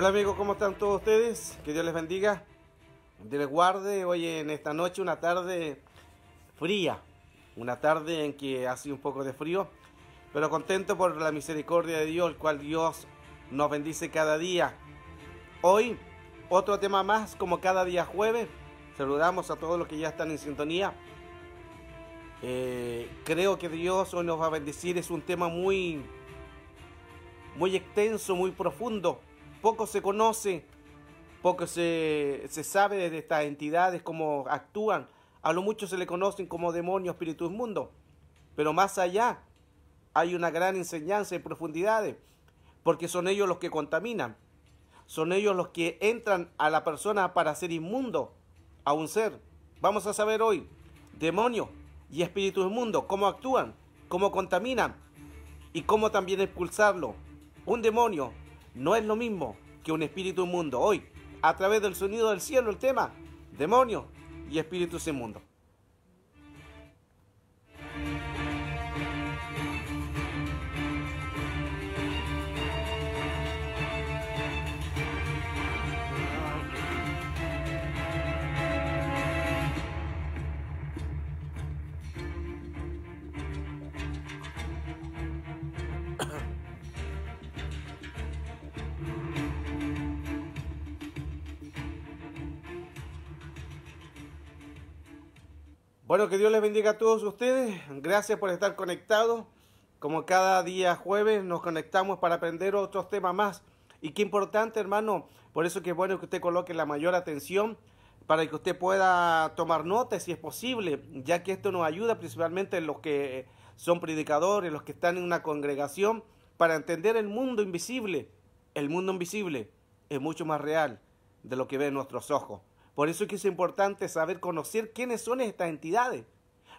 Hola amigos, ¿cómo están todos ustedes? Que Dios les bendiga, Dios les guarde hoy en esta noche, una tarde fría, una tarde en que hace un poco de frío, pero contento por la misericordia de Dios, el cual Dios nos bendice cada día. Hoy, otro tema más, como cada día jueves, saludamos a todos los que ya están en sintonía. Eh, creo que Dios hoy nos va a bendecir. Es un tema muy, muy extenso, muy profundo poco se conoce, poco se, sabe de estas entidades, cómo actúan. A lo mucho se le conocen como demonios, espíritus mundo Pero más allá hay una gran enseñanza y profundidades, porque son ellos los que contaminan. Son ellos los que entran a la persona para ser inmundo a un ser. Vamos a saber hoy, demonios y espíritus mundo cómo actúan, cómo contaminan y cómo también expulsarlo. Un demonio no es lo mismo que un espíritu inmundo. Hoy, a través del sonido del cielo, el tema, demonios y espíritus inmundos. Bueno, que Dios les bendiga a todos ustedes. Gracias por estar conectados. Como cada día jueves nos conectamos para aprender otros temas más. Y qué importante, hermano. Por eso que es bueno que usted coloque la mayor atención para que usted pueda tomar notas si es posible, ya que esto nos ayuda principalmente los que son predicadores, los que están en una congregación, para entender el mundo invisible. El mundo invisible es mucho más real de lo que ven nuestros ojos. Por eso es que es importante saber conocer quiénes son estas entidades.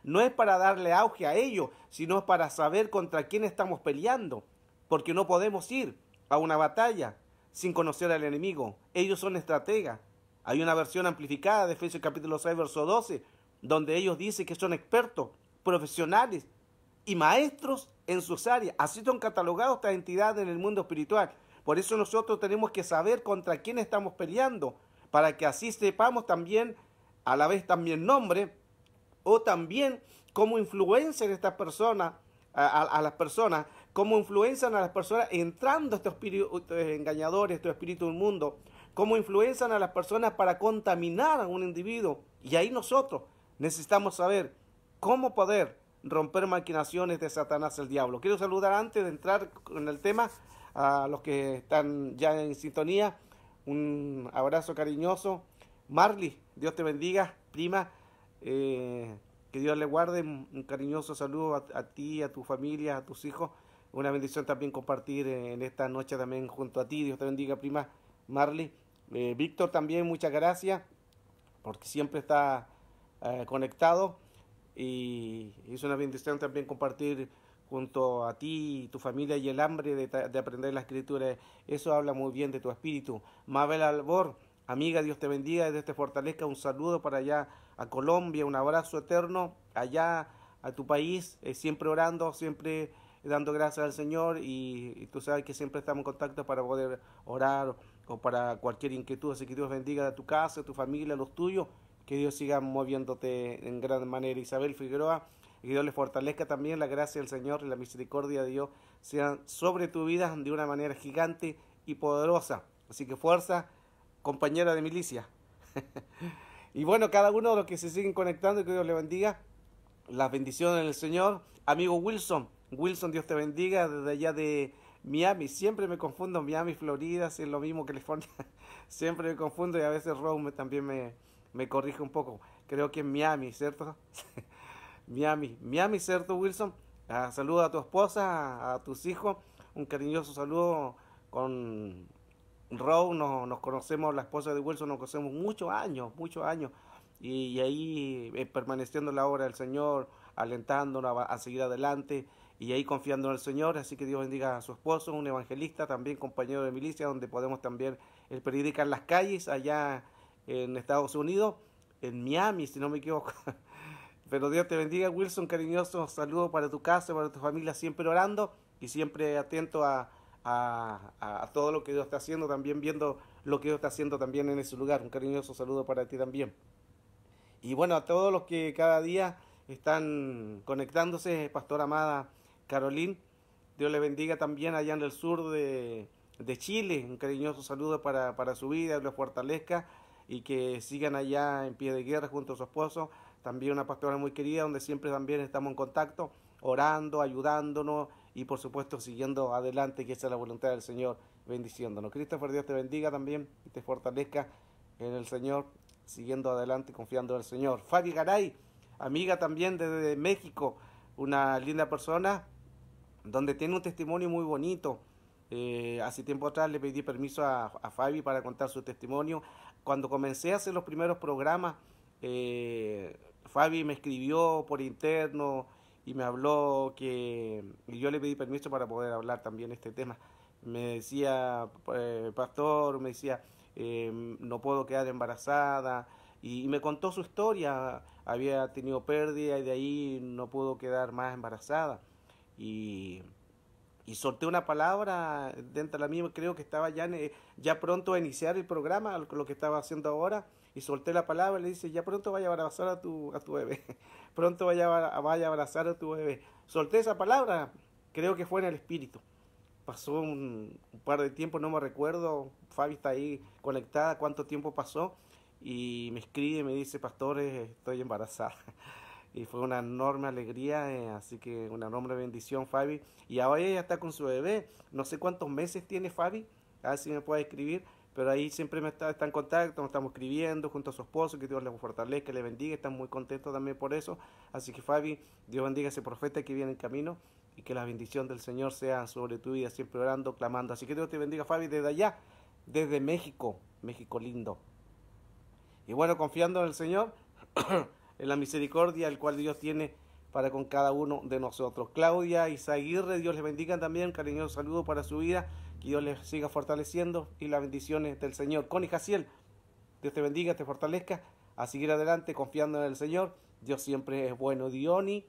No es para darle auge a ellos, sino para saber contra quién estamos peleando, porque no podemos ir a una batalla sin conocer al enemigo. Ellos son estrategas. Hay una versión amplificada de Efesios capítulo 6, verso 12, donde ellos dicen que son expertos, profesionales y maestros en sus áreas. Así son catalogados estas entidades en el mundo espiritual. Por eso nosotros tenemos que saber contra quién estamos peleando para que así sepamos también, a la vez también nombre, o también cómo influencian estas personas, a, las personas, cómo influencian a las personas entrando este estos engañadores, estos espíritus del mundo, cómo influencian a las personas para contaminar a un individuo. Y ahí nosotros necesitamos saber cómo poder romper maquinaciones de Satanás el diablo. Quiero saludar antes de entrar en el tema a los que están ya en sintonía un abrazo cariñoso. Marley, Dios te bendiga, prima. Eh, que Dios le guarde. Un cariñoso saludo a, ti, a tu familia, a tus hijos. Una bendición también compartir eh, en esta noche también junto a ti. Dios te bendiga, prima Marley. Eh, Víctor también, muchas gracias, porque siempre está conectado. Y es una bendición también compartir junto a ti, y tu familia y el hambre de, aprender la escritura. Eso habla muy bien de tu espíritu. Mabel Albor, amiga, Dios te bendiga desde este fortalezca. Un saludo para allá a Colombia, un abrazo eterno allá a tu país, eh, siempre orando, siempre dando gracias al Señor y, y, tú sabes que siempre estamos en contacto para poder orar o para cualquier inquietud. Así que Dios bendiga a tu casa, a tu familia, a los tuyos. Que Dios siga moviéndote en gran manera. Isabel Figueroa, y Dios les fortalezca también la gracia del Señor y la misericordia de Dios sean sobre tu vida de una manera gigante y poderosa. Así que fuerza, compañera de milicia. y bueno, cada uno de los que se siguen conectando, que Dios le bendiga. Las bendiciones del Señor. Amigo Wilson, Wilson, Dios te bendiga desde allá de Miami. Siempre me confundo Miami, Florida, si es lo mismo California. Siempre me confundo y a veces Rome también me, me corrige un poco. Creo que en Miami, ¿cierto? Miami. Miami, ¿cierto, Wilson? Ah, saludo saluda a tu esposa, a, tus hijos. Un cariñoso saludo con Row. Nos, conocemos, la esposa de Wilson, nos conocemos muchos años, muchos años. Y, ahí eh, permaneciendo la obra del Señor, alentándonos a, seguir adelante y ahí confiando en el Señor. Así que Dios bendiga a su esposo, un evangelista, también compañero de milicia, donde podemos también el predicar las calles allá en Estados Unidos, en Miami, si no me equivoco. Pero Dios te bendiga, Wilson, cariñoso saludo para tu casa, para tu familia, siempre orando y siempre atento a, todo lo que Dios está haciendo, también viendo lo que Dios está haciendo también en ese lugar. Un cariñoso saludo para ti también. Y bueno, a todos los que cada día están conectándose, Pastor Amada Carolín, Dios le bendiga también allá en el sur de, Chile. Un cariñoso saludo para, su vida, los fortalezca y que sigan allá en pie de guerra junto a su esposo también una pastora muy querida, donde siempre también estamos en contacto, orando, ayudándonos y por supuesto siguiendo adelante, que esa es la voluntad del Señor, bendiciéndonos. Christopher, Dios te bendiga también y te fortalezca en el Señor, siguiendo adelante, confiando en el Señor. Fabi Garay, amiga también desde México, una linda persona, donde tiene un testimonio muy bonito. Eh, hace tiempo atrás le pedí permiso a, Fabi para contar su testimonio. Cuando comencé a hacer los primeros programas, eh, Fabi me escribió por interno y me habló que y yo le pedí permiso para poder hablar también este tema. Me decía, eh, pastor, me decía, em, no puedo quedar embarazada. Y, me contó su historia, había tenido pérdida y de ahí no pudo quedar más embarazada. Y, solté una palabra dentro de la misma, creo que estaba ya, eh, ya pronto a iniciar el programa, lo que estaba haciendo ahora y solté la palabra y le dice, ya pronto vaya a abrazar a tu, a tu bebé, pronto vaya, vaya a abrazar a tu bebé. Solté esa palabra, creo que fue en el espíritu. Pasó un, par de tiempo, no me recuerdo, Fabi está ahí conectada, cuánto tiempo pasó, y me escribe me dice, pastores, eh, estoy embarazada. Y fue una enorme alegría, eh, así que una enorme bendición, Fabi. Y ahora ella está con su bebé, no sé cuántos meses tiene Fabi, a ver si me puede escribir pero ahí siempre me está, en contacto, nos estamos escribiendo junto a su esposo, que Dios le fortalezca, le bendiga, están muy contentos también por eso. Así que Fabi, Dios bendiga a ese profeta que viene en camino y que la bendición del Señor sea sobre tu vida, siempre orando, clamando. Así que Dios te bendiga Fabi desde allá, desde México, México lindo. Y bueno, confiando en el Señor, en la misericordia, el cual Dios tiene para con cada uno de nosotros. Claudia, Isaguirre, Dios les bendiga también, cariñoso saludo para su vida. Que Dios les siga fortaleciendo y las bendiciones del Señor. Connie Jaciel, Dios te bendiga, te fortalezca a seguir adelante confiando en el Señor. Dios siempre es bueno. Dioni,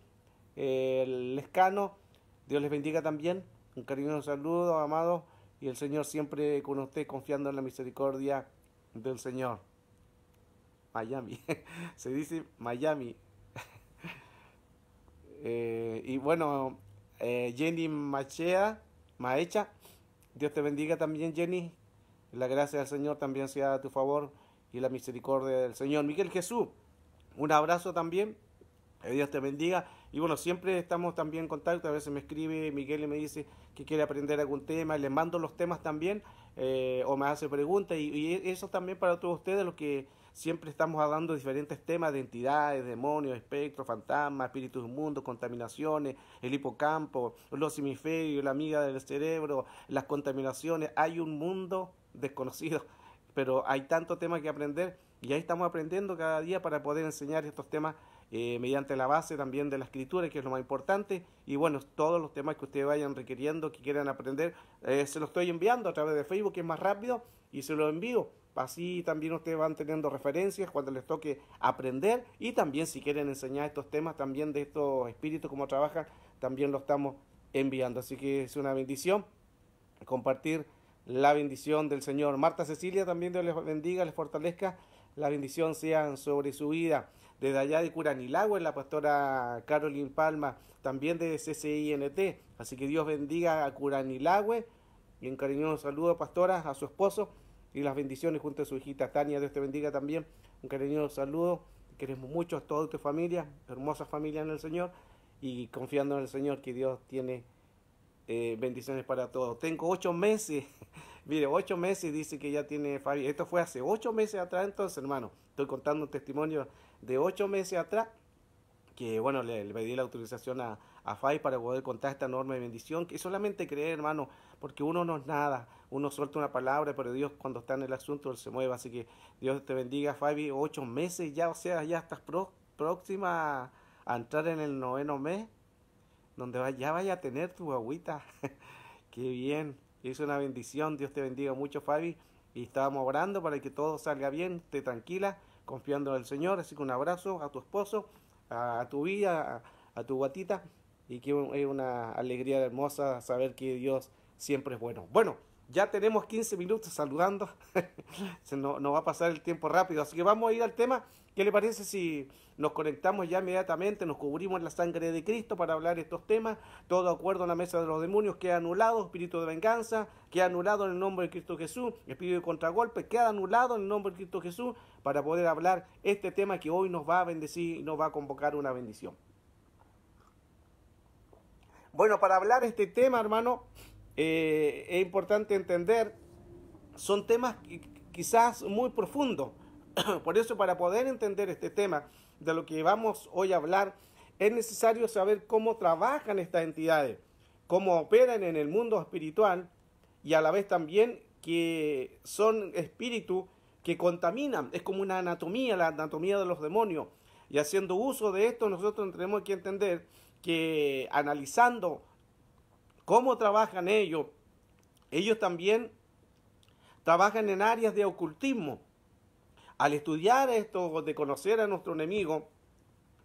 Lescano, Dios les bendiga también. Un cariño saludo, amado. Y el Señor siempre con usted confiando en la misericordia del Señor. Miami, se dice Miami. Eh, y bueno, eh, Jenny Machea, Maecha, Dios te bendiga también, Jenny. La gracia del Señor también sea a tu favor y la misericordia del Señor. Miguel Jesús, un abrazo también. Que Dios te bendiga. Y bueno, siempre estamos también en contacto. A veces me escribe Miguel y me dice que quiere aprender algún tema. le mando los temas también eh, o me hace preguntas. y, eso también para todos ustedes, los que Siempre estamos hablando de diferentes temas, de entidades, demonios, espectros, fantasmas, espíritus del mundo, contaminaciones, el hipocampo, los hemisferios, la amiga del cerebro, las contaminaciones. Hay un mundo desconocido, pero hay tanto temas que aprender y ahí estamos aprendiendo cada día para poder enseñar estos temas eh, mediante la base también de la escritura, que es lo más importante. Y bueno, todos los temas que ustedes vayan requiriendo, que quieran aprender, eh, se los estoy enviando a través de Facebook, que es más rápido, y se los envío. Así también ustedes van teniendo referencias cuando les toque aprender y también si quieren enseñar estos temas también de estos espíritus, como trabajan, también lo estamos enviando. Así que es una bendición compartir la bendición del Señor. Marta Cecilia también Dios les bendiga, les fortalezca. La bendición sea sobre su vida. Desde allá de Curanilagüe, la pastora Carolyn Palma, también de CCINT. Así que Dios bendiga a Curanilagüe y un cariñoso saludo, pastora, a su esposo y las bendiciones junto a su hijita Tania. Dios te bendiga también. Un cariñoso saludo. Queremos mucho a toda tu familia, hermosa familia en el Señor y confiando en el Señor que Dios tiene eh, bendiciones para todos. Tengo ocho meses, mire, ocho meses dice que ya tiene Fabi. Esto fue hace ocho meses atrás, entonces, hermano, estoy contando un testimonio de ocho meses atrás que bueno, le, le pedí la autorización a, a Fabi para poder contar esta enorme bendición, que solamente creer, hermano, porque uno no es nada, uno suelta una palabra, pero Dios cuando está en el asunto, se mueve. Así que Dios te bendiga, Fabi, ocho meses ya, o sea, ya estás próxima a entrar en el noveno mes, donde ya vaya a tener tu agüita. Qué bien, es una bendición, Dios te bendiga mucho, Fabi. Y estábamos orando para que todo salga bien, esté tranquila, confiando en el Señor. Así que un abrazo a tu esposo, a, tu vida, a tu guatita y que es una alegría hermosa saber que Dios siempre es bueno. Bueno, ya tenemos 15 minutos saludando. nos no va a pasar el tiempo rápido. Así que vamos a ir al tema. ¿Qué le parece si nos conectamos ya inmediatamente, nos cubrimos la sangre de Cristo para hablar estos temas? Todo acuerdo en la mesa de los demonios, queda anulado espíritu de venganza, queda anulado en el nombre de Cristo Jesús, espíritu de contragolpe, queda anulado en el nombre de Cristo Jesús para poder hablar este tema que hoy nos va a bendecir y nos va a convocar una bendición. Bueno, para hablar este tema, hermano, eh, es importante entender, son temas quizás muy profundos. Por eso, para poder entender este tema de lo que vamos hoy a hablar, es necesario saber cómo trabajan estas entidades, cómo operan en el mundo espiritual y a la vez también que son espíritus que contaminan. Es como una anatomía, la anatomía de los demonios. Y haciendo uso de esto, nosotros tenemos que entender que analizando ¿Cómo trabajan ellos? Ellos también trabajan en áreas de ocultismo. Al estudiar esto, de conocer a nuestro enemigo,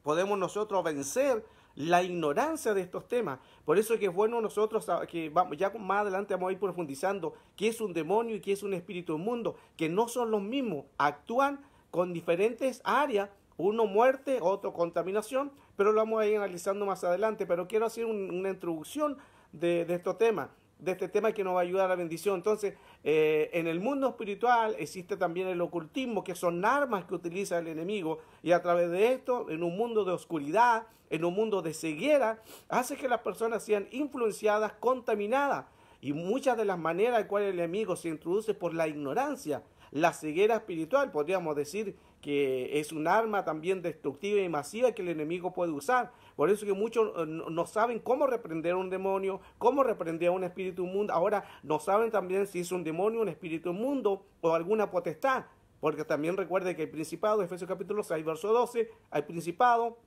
podemos nosotros vencer la ignorancia de estos temas. Por eso es que es bueno nosotros, que vamos, ya más adelante vamos a ir profundizando, qué es un demonio y qué es un espíritu mundo, que no son los mismos, actúan con diferentes áreas, uno muerte, otro contaminación, pero lo vamos a ir analizando más adelante. Pero quiero hacer una introducción de, estos temas, de este tema que nos va a ayudar a la bendición. Entonces, eh, en el mundo espiritual existe también el ocultismo, que son armas que utiliza el enemigo, y a través de esto, en un mundo de oscuridad, en un mundo de ceguera, hace que las personas sean influenciadas, contaminadas, y muchas de las maneras en cuales el enemigo se introduce por la ignorancia, la ceguera espiritual, podríamos decir que es un arma también destructiva y masiva que el enemigo puede usar. Por eso que muchos eh, no saben cómo reprender a un demonio, cómo reprender a un espíritu inmundo. Ahora no saben también si es un demonio, un espíritu inmundo o alguna potestad. Porque también recuerde que el principado, Efesios capítulo 6, verso 12, hay principado,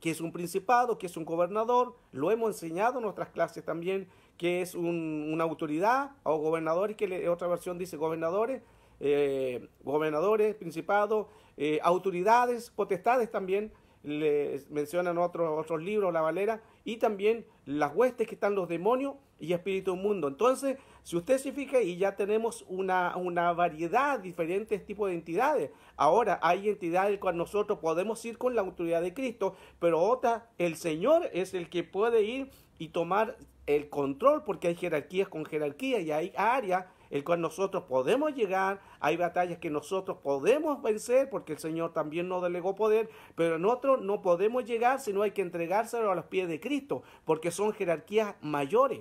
que es un principado, que es un gobernador. Lo hemos enseñado en nuestras clases también, que es una autoridad o gobernador, que otra versión dice gobernadores, eh, gobernadores, principados, eh, autoridades, potestades también, les mencionan otros, otros libros, la valera, y también las huestes que están los demonios y espíritu mundo. Entonces, si usted se fija, y ya tenemos una, una variedad, diferentes tipos de entidades. Ahora, hay entidades con nosotros podemos ir con la autoridad de Cristo, pero otra, el Señor es el que puede ir y tomar el control, porque hay jerarquías con jerarquía y hay áreas el cual nosotros podemos llegar, hay batallas que nosotros podemos vencer, porque el Señor también nos delegó poder, pero nosotros no podemos llegar, si no hay que entregárselo a los pies de Cristo, porque son jerarquías mayores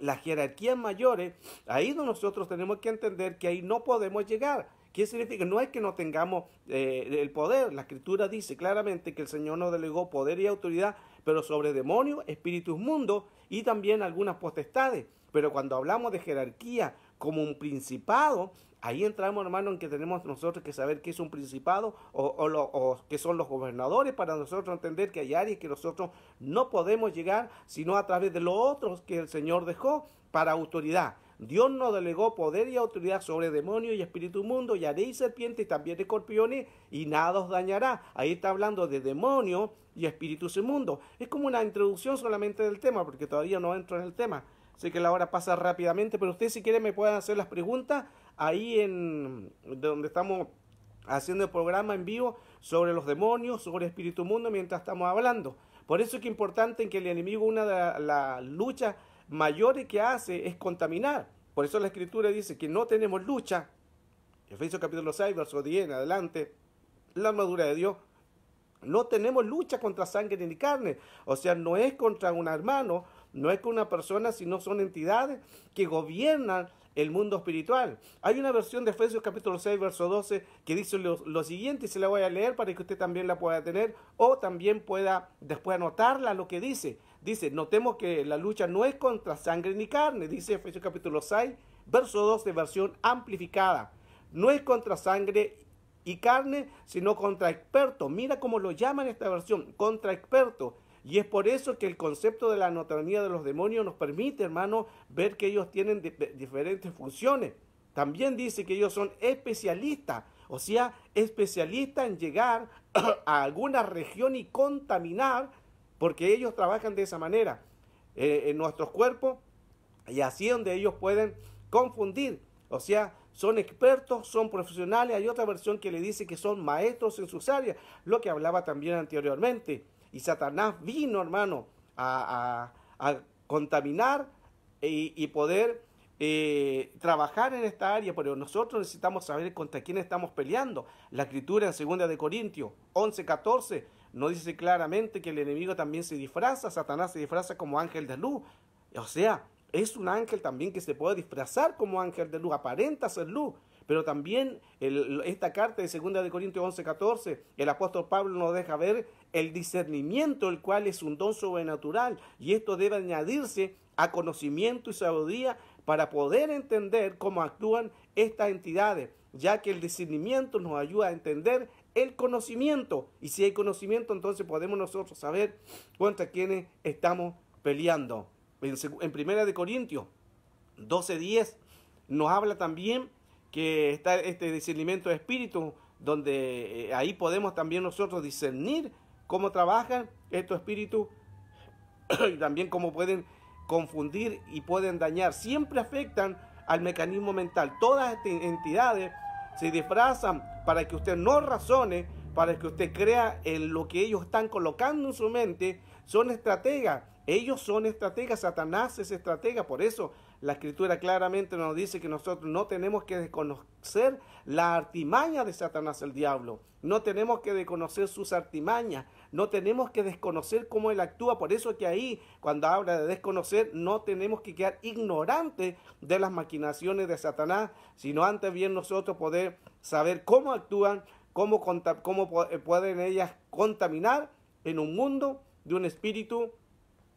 las jerarquías mayores, ahí nosotros tenemos que entender que ahí no podemos llegar. ¿Qué significa? No es que no tengamos eh, el poder. La escritura dice claramente que el Señor nos delegó poder y autoridad, pero sobre demonios, espíritus mundos y también algunas potestades. Pero cuando hablamos de jerarquía como un principado, ahí entramos, hermano, en que tenemos nosotros que saber qué es un principado o, lo, qué son los gobernadores para nosotros entender que hay áreas que nosotros no podemos llegar sino a través de los otros que el Señor dejó para autoridad. Dios nos delegó poder y autoridad sobre demonios y espíritu mundo, y haréis serpientes y también escorpiones, y nada os dañará. Ahí está hablando de demonios y espíritus inmundos. Es como una introducción solamente del tema, porque todavía no entro en el tema. Sé que la hora pasa rápidamente, pero usted si quiere me pueden hacer las preguntas ahí en donde estamos haciendo el programa en vivo sobre los demonios, sobre el espíritu mundo mientras estamos hablando. Por eso es que es importante que el enemigo una de las luchas mayores que hace es contaminar. Por eso la escritura dice que no tenemos lucha. Efesios capítulo 6, verso 10 en adelante, la armadura de Dios. No tenemos lucha contra sangre ni carne. O sea, no es contra un hermano no es que una persona, sino son entidades que gobiernan el mundo espiritual. Hay una versión de Efesios capítulo 6, verso 12, que dice lo, siguiente, y se la voy a leer para que usted también la pueda tener o también pueda después anotarla lo que dice. Dice, notemos que la lucha no es contra sangre ni carne, dice Efesios capítulo 6, verso 12, versión amplificada. No es contra sangre y carne, sino contra expertos. Mira cómo lo llaman esta versión, contra expertos y es por eso que el concepto de la anatomía de los demonios nos permite, hermano, ver que ellos tienen diferentes funciones. También dice que ellos son especialistas, o sea, especialistas en llegar a alguna región y contaminar, porque ellos trabajan de esa manera eh, en nuestros cuerpos y así donde ellos pueden confundir. O sea, son expertos, son profesionales. Hay otra versión que le dice que son maestros en sus áreas, lo que hablaba también anteriormente. Y Satanás vino, hermano, a, contaminar y, poder eh, trabajar en esta área, pero nosotros necesitamos saber contra quién estamos peleando. La escritura en 2 Corintios 11, 14 nos dice claramente que el enemigo también se disfraza, Satanás se disfraza como ángel de luz. O sea, es un ángel también que se puede disfrazar como ángel de luz, aparenta ser luz. Pero también esta carta de 2 de Corintios 11, 14, el apóstol Pablo nos deja ver el discernimiento, el cual es un don sobrenatural, y esto debe añadirse a conocimiento y sabiduría para poder entender cómo actúan estas entidades, ya que el discernimiento nos ayuda a entender el conocimiento, y si hay conocimiento, entonces podemos nosotros saber contra quiénes estamos peleando. En, Primera de Corintios 12.10 nos habla también que está este discernimiento de espíritu, donde eh, ahí podemos también nosotros discernir cómo trabajan estos espíritus y también cómo pueden confundir y pueden dañar. Siempre afectan al mecanismo mental. Todas estas entidades se disfrazan para que usted no razone, para que usted crea en lo que ellos están colocando en su mente. Son estrategas. Ellos son estrategas. Satanás es estratega. Por eso la escritura claramente nos dice que nosotros no tenemos que desconocer la artimaña de Satanás el diablo, no tenemos que desconocer sus artimañas, no tenemos que desconocer cómo él actúa, por eso que ahí cuando habla de desconocer no tenemos que quedar ignorantes de las maquinaciones de Satanás, sino antes bien nosotros poder saber cómo actúan, cómo, eh, pueden ellas contaminar en un mundo de un espíritu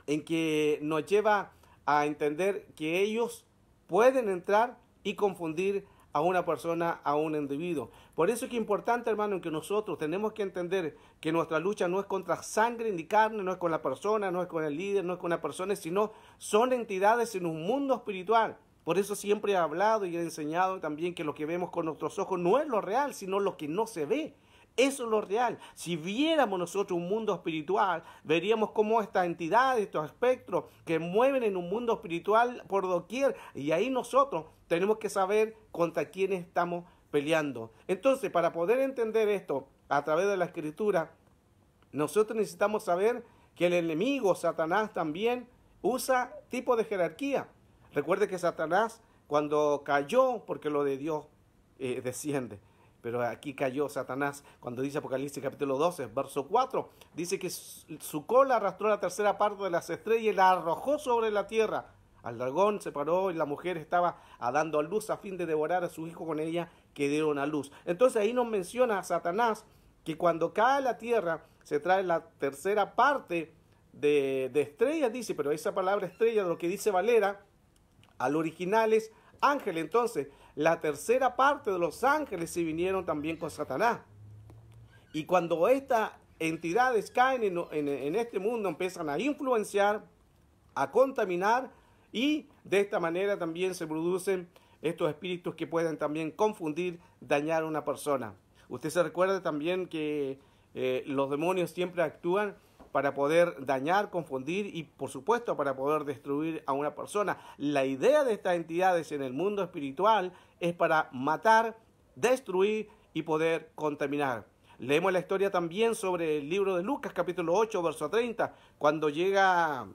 en que nos lleva a entender que ellos pueden entrar y confundir a una persona, a un individuo. Por eso es que importante, hermano, que nosotros tenemos que entender que nuestra lucha no es contra sangre ni carne, no es con la persona, no es con el líder, no es con la persona, sino son entidades en un mundo espiritual. Por eso siempre he hablado y he enseñado también que lo que vemos con nuestros ojos no es lo real, sino lo que no se ve. Eso es lo real. Si viéramos nosotros un mundo espiritual, veríamos cómo estas entidades, estos espectros que mueven en un mundo espiritual por doquier. Y ahí nosotros tenemos que saber contra quién estamos peleando. Entonces, para poder entender esto a través de la escritura, nosotros necesitamos saber que el enemigo, Satanás, también usa tipo de jerarquía. Recuerde que Satanás, cuando cayó, porque lo de Dios eh, desciende. Pero aquí cayó Satanás cuando dice Apocalipsis capítulo 12, verso 4. Dice que su cola arrastró la tercera parte de las estrellas y la arrojó sobre la tierra. Al dragón se paró y la mujer estaba ah, dando a luz a fin de devorar a su hijo con ella que dieron a luz. Entonces ahí nos menciona a Satanás que cuando cae la tierra se trae la tercera parte de, de estrellas, dice, pero esa palabra estrella de lo que dice Valera al original es ángel. Entonces, la tercera parte de los ángeles se vinieron también con Satanás. Y cuando estas entidades caen en, este mundo, empiezan a influenciar, a contaminar y de esta manera también se producen estos espíritus que pueden también confundir, dañar a una persona. Usted se recuerda también que eh, los demonios siempre actúan para poder dañar, confundir y por supuesto para poder destruir a una persona. La idea de estas entidades en el mundo espiritual es para matar, destruir y poder contaminar. Leemos la historia también sobre el libro de Lucas capítulo 8 verso 30, cuando llega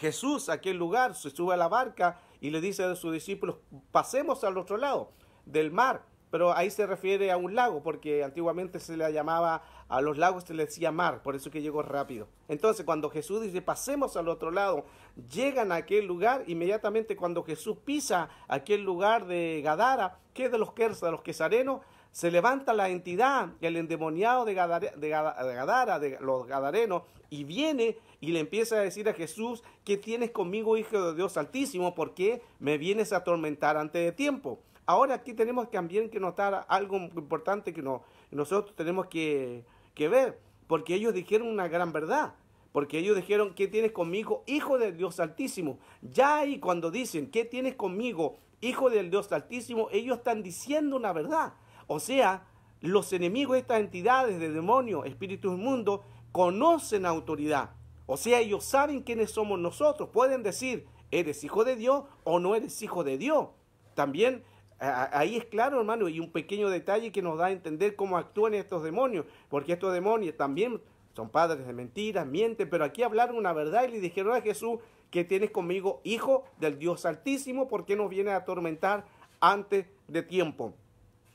Jesús a aquel lugar, se sube a la barca y le dice a sus discípulos, pasemos al otro lado del mar pero ahí se refiere a un lago, porque antiguamente se le llamaba a los lagos, se le decía mar, por eso que llegó rápido. Entonces, cuando Jesús dice, pasemos al otro lado, llegan a aquel lugar, inmediatamente cuando Jesús pisa aquel lugar de Gadara, que es de los los Quesarenos, se levanta la entidad, el endemoniado de, Gadara de Gadara, de los Gadarenos, y viene y le empieza a decir a Jesús, ¿qué tienes conmigo, Hijo de Dios Altísimo? ¿Por qué me vienes a atormentar antes de tiempo? Ahora aquí tenemos también que notar algo importante que nosotros tenemos que, ver, porque ellos dijeron una gran verdad. Porque ellos dijeron, ¿qué tienes conmigo, hijo del Dios Altísimo? Ya ahí cuando dicen, ¿qué tienes conmigo, hijo del Dios Altísimo? Ellos están diciendo una verdad. O sea, los enemigos de estas entidades de demonios, espíritus mundo, conocen autoridad. O sea, ellos saben quiénes somos nosotros. Pueden decir, eres hijo de Dios o no eres hijo de Dios. También Ahí es claro, hermano, y un pequeño detalle que nos da a entender cómo actúan estos demonios, porque estos demonios también son padres de mentiras, mienten, pero aquí hablaron una verdad y le dijeron a Jesús que tienes conmigo, hijo del Dios Altísimo, porque nos viene a atormentar antes de tiempo?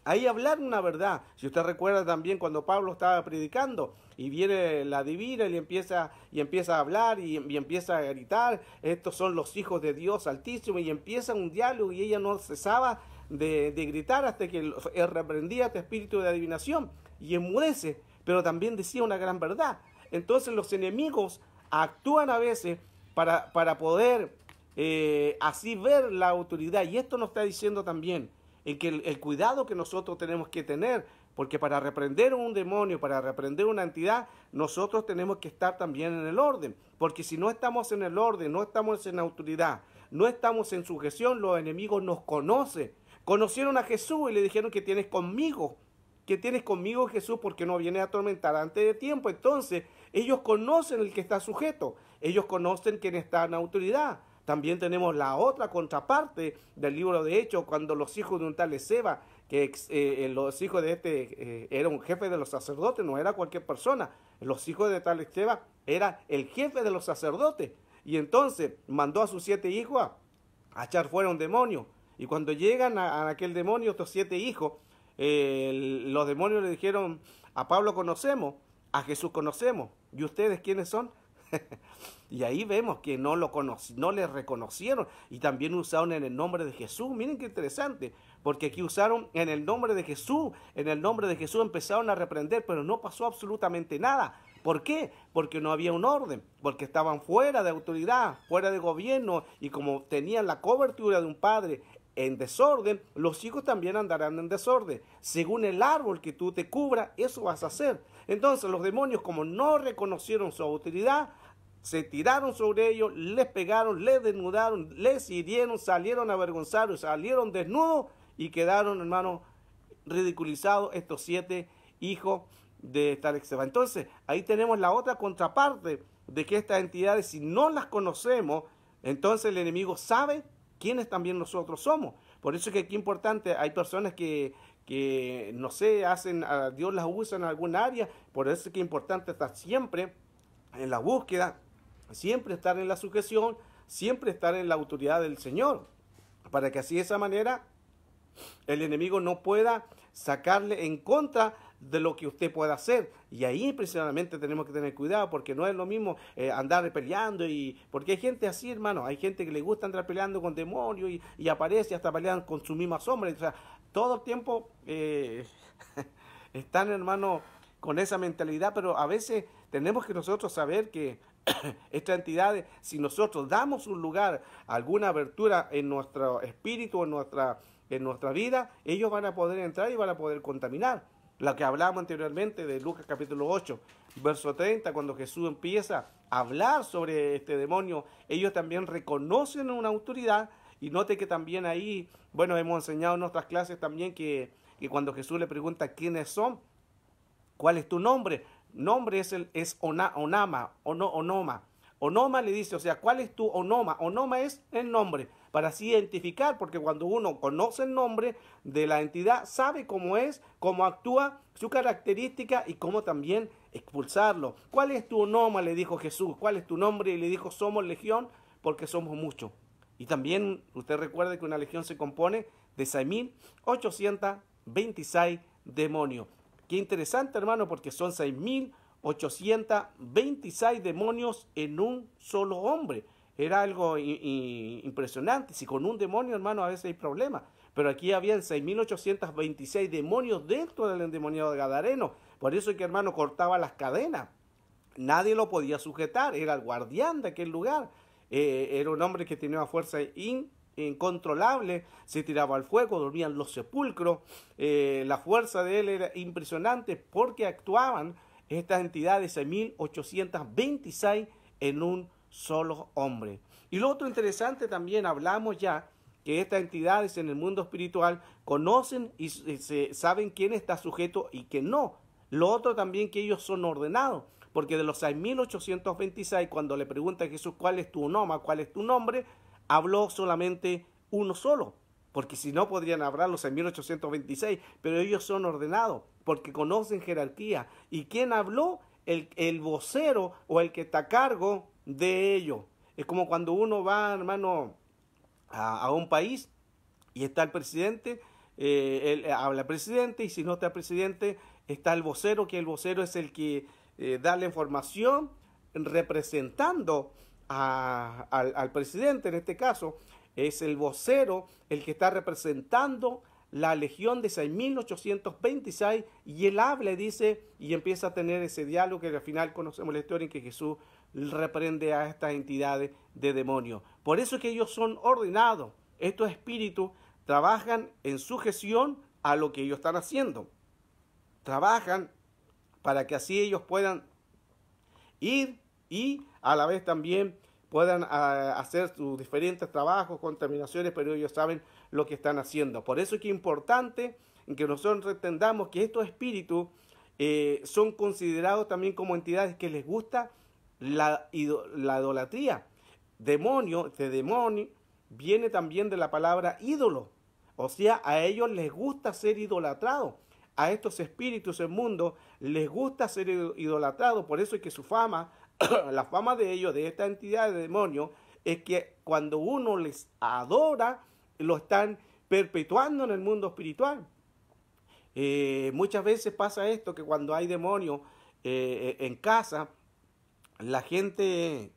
Ahí hablaron una verdad. Si usted recuerda también cuando Pablo estaba predicando y viene la divina y empieza, y empieza a hablar y, y empieza a gritar, estos son los hijos de Dios Altísimo y empieza un diálogo y ella no cesaba de, gritar hasta que reprendía este espíritu de adivinación y enmudece, pero también decía una gran verdad. Entonces los enemigos actúan a veces para, poder eh, así ver la autoridad. Y esto nos está diciendo también en que el cuidado que nosotros tenemos que tener porque para reprender un demonio, para reprender una entidad, nosotros tenemos que estar también en el orden. Porque si no estamos en el orden, no estamos en autoridad, no estamos en sujeción, los enemigos nos conocen. Conocieron a Jesús y le dijeron que tienes conmigo, que tienes conmigo Jesús porque no viene a atormentar antes de tiempo. Entonces, ellos conocen el que está sujeto, ellos conocen quien está en autoridad. También tenemos la otra contraparte del libro de Hechos, cuando los hijos de un tal Ezeba, que eh, eh, los hijos de este eh, era un jefe de los sacerdotes, no era cualquier persona, los hijos de tal Ezeba era el jefe de los sacerdotes. Y entonces mandó a sus siete hijos a echar fuera un demonio. Y cuando llegan a, aquel demonio, estos siete hijos, eh, los demonios le dijeron, a Pablo conocemos, a Jesús conocemos, ¿y ustedes quiénes son? y ahí vemos que no, lo no les reconocieron y también usaron en el nombre de Jesús. Miren qué interesante, porque aquí usaron en el nombre de Jesús, en el nombre de Jesús empezaron a reprender, pero no pasó absolutamente nada. ¿Por qué? Porque no había un orden, porque estaban fuera de autoridad, fuera de gobierno y como tenían la cobertura de un padre, en desorden, los hijos también andarán en desorden. Según el árbol que tú te cubras, eso vas a hacer. Entonces los demonios, como no reconocieron su autoridad, se tiraron sobre ellos, les pegaron, les desnudaron, les hirieron, salieron avergonzados, salieron desnudos y quedaron, hermano, ridiculizados estos siete hijos de Talekseba. Entonces, ahí tenemos la otra contraparte de que estas entidades, si no las conocemos, entonces el enemigo sabe ¿Quiénes también nosotros somos. Por eso es que aquí importante, hay personas que, no sé, hacen, a Dios las usa en algún área, por eso es que es importante estar siempre en la búsqueda, siempre estar en la sujeción, siempre estar en la autoridad del Señor, para que así de esa manera el enemigo no pueda sacarle en contra de lo que usted pueda hacer. Y ahí precisamente tenemos que tener cuidado porque no es lo mismo eh, andar peleando y porque hay gente así, hermano, hay gente que le gusta andar peleando con demonios y, aparece hasta peleando con su misma sombra. O todo el tiempo eh, están, hermano, con esa mentalidad, pero a veces tenemos que nosotros saber que estas entidades, si nosotros damos un lugar, alguna abertura en nuestro espíritu, en nuestra, en nuestra vida, ellos van a poder entrar y van a poder contaminar. La que hablamos anteriormente de Lucas capítulo 8, verso 30, cuando Jesús empieza a hablar sobre este demonio, ellos también reconocen una autoridad y note que también ahí, bueno, hemos enseñado en nuestras clases también que, cuando Jesús le pregunta quiénes son, cuál es tu nombre, nombre es, el, es onama, onoma. Onoma le dice, o sea, ¿cuál es tu onoma? Onoma es el nombre para así identificar, porque cuando uno conoce el nombre de la entidad, sabe cómo es, cómo actúa, su característica y cómo también expulsarlo. ¿Cuál es tu nombre? le dijo Jesús. ¿Cuál es tu nombre? Y le dijo, somos legión porque somos muchos. Y también usted recuerde que una legión se compone de 6.826 demonios. Qué interesante, hermano, porque son 6.826 demonios en un solo hombre era algo impresionante. Si con un demonio, hermano, a veces hay problemas. Pero aquí habían 6.826 demonios dentro del endemoniado de Gadareno. Por eso es que, hermano, cortaba las cadenas. Nadie lo podía sujetar. Era el guardián de aquel lugar. Eh, era un hombre que tenía una fuerza incontrolable. Se tiraba al fuego, dormían los sepulcros. Eh, la fuerza de él era impresionante porque actuaban estas entidades 6.826 en un solo hombre. Y lo otro interesante también, hablamos ya que estas entidades en el mundo espiritual conocen y eh, se saben quién está sujeto y quién no. Lo otro también que ellos son ordenados, porque de los 6.826, cuando le pregunta a Jesús cuál es tu nombre cuál es tu nombre, habló solamente uno solo, porque si no podrían hablar los 6.826, pero ellos son ordenados, porque conocen jerarquía. ¿Y quién habló? El, el vocero o el que está a cargo de ello. Es como cuando uno va, hermano, a, un país y está el presidente, eh, él, eh, habla el presidente y si no está el presidente está el vocero, que el vocero es el que eh, da la información representando al, al presidente, en este caso es el vocero el que está representando la legión de 6826 y él habla y dice y empieza a tener ese diálogo que al final conocemos la historia en que Jesús reprende a estas entidades de demonios, Por eso es que ellos son ordenados. Estos espíritus trabajan en sujeción a lo que ellos están haciendo. Trabajan para que así ellos puedan ir y a la vez también puedan ah, hacer sus diferentes trabajos, contaminaciones, pero ellos saben lo que están haciendo. Por eso es que es importante que nosotros entendamos que estos espíritus eh, son considerados también como entidades que les gusta la, idolatría, demonio, de este demonio, viene también de la palabra ídolo. O sea, a ellos les gusta ser idolatrados. A estos espíritus mundo les gusta ser idolatrados. Por eso es que su fama, la fama de ellos, de esta entidad de demonio es que cuando uno les adora, lo están perpetuando en el mundo espiritual. Eh, muchas veces pasa esto, que cuando hay demonios eh, eh, en casa, la gente,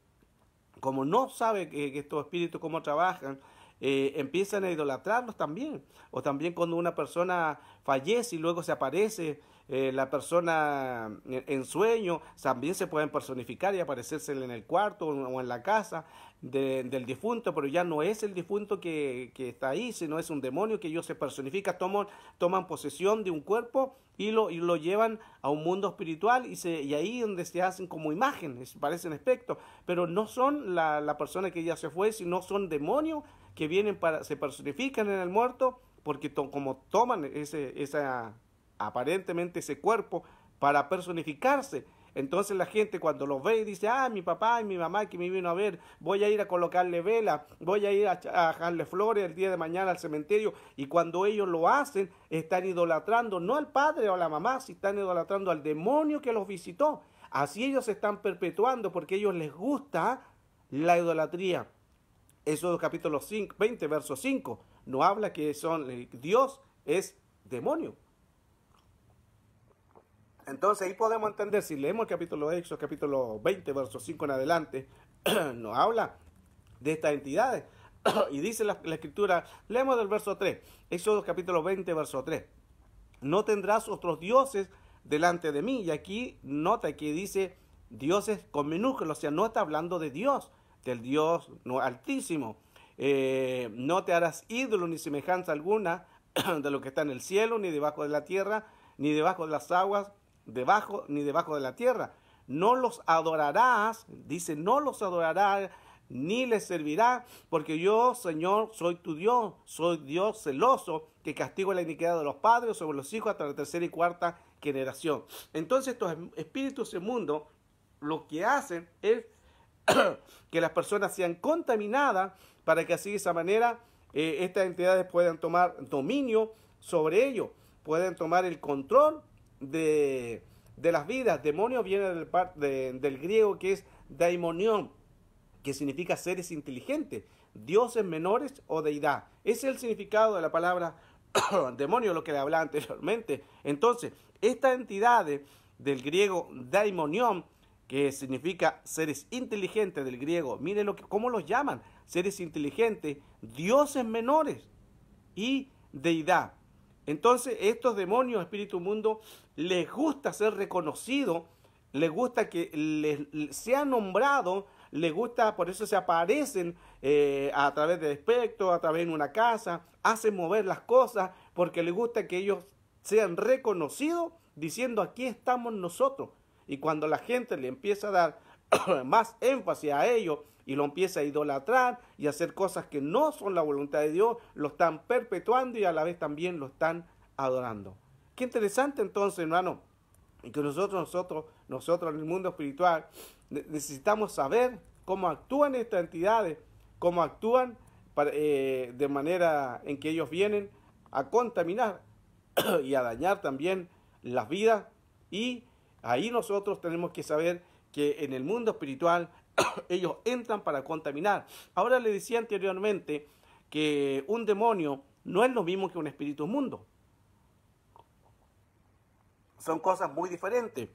como no sabe que, estos espíritus cómo trabajan, eh, empiezan a idolatrarlos también. O también cuando una persona fallece y luego se aparece eh, la persona en sueño también se pueden personificar y aparecerse en el cuarto o en la casa del difunto, pero ya no es el difunto que, que, está ahí, sino es un demonio que ellos se personifican, toman, toman posesión de un cuerpo y lo, y lo llevan a un mundo espiritual y, se, y ahí donde se hacen como imágenes, parecen espectros, pero no son la, persona que ya se fue, sino son demonios que vienen para, se personifican en el muerto porque como toman ese, esa aparentemente ese cuerpo para personificarse. Entonces la gente cuando los ve dice, ah, mi papá y mi mamá que me vino a ver, voy a ir a colocarle vela, voy a ir a, dejarle flores el día de mañana al cementerio. Y cuando ellos lo hacen, están idolatrando no al padre o a la mamá, si están idolatrando al demonio que los visitó. Así ellos se están perpetuando porque a ellos les gusta la idolatría. Eso es capítulo 5, 20, verso 5. No habla que son eh, Dios es demonio. Entonces ahí podemos entender, si leemos el capítulo de Éxodo, capítulo 20, verso 5 en adelante, nos habla de estas entidades. y dice la, escritura, leemos del verso 3, Éxodo capítulo 20, verso 3, no tendrás otros dioses delante de mí. Y aquí nota que dice dioses con minúsculas, o sea, no está hablando de Dios, del Dios altísimo. Eh, no te harás ídolo ni semejanza alguna de lo que está en el cielo, ni debajo de la tierra, ni debajo de las aguas, debajo ni debajo de la tierra. No los adorarás, dice, no los adorarás ni les servirá, porque yo, Señor, soy tu Dios, soy Dios celoso, que castigo la iniquidad de los padres sobre los hijos hasta la tercera y cuarta generación. Entonces estos em-, espíritus mundo lo que hacen es que las personas sean contaminadas para que así de esa manera eh, estas entidades puedan tomar dominio sobre ellos, puedan tomar el control de, las vidas. Demonio viene del, del griego que es daimonion, que significa seres inteligentes, dioses menores o deidad. Ese es el significado de la palabra demonio, lo que le hablaba anteriormente. Entonces, esta entidad del griego daimonion, que significa seres inteligentes del griego, miren lo que, cómo los llaman, seres inteligentes, dioses menores y deidad. Entonces, estos demonios, espíritu mundo, les gusta ser reconocidos, les gusta que les, sea nombrado, les gusta, por eso se aparecen eh, a través de espectro, a través de una casa, hacen mover las cosas, porque les gusta que ellos sean reconocidos diciendo aquí estamos nosotros. Y cuando la gente le empieza a dar más énfasis a ello y lo empieza a idolatrar y a hacer cosas que no son la voluntad de Dios, lo están perpetuando y a la vez también lo están adorando. Qué interesante entonces, hermano, que nosotros, nosotros, nosotros en el mundo espiritual necesitamos saber cómo actúan estas entidades, cómo actúan eh, de manera en que ellos vienen a contaminar y a dañar también las vidas y ahí nosotros tenemos que saber que en el mundo espiritual ellos entran para contaminar. Ahora le decía anteriormente que un demonio no es lo mismo que un espíritu mundo. Son cosas muy diferentes.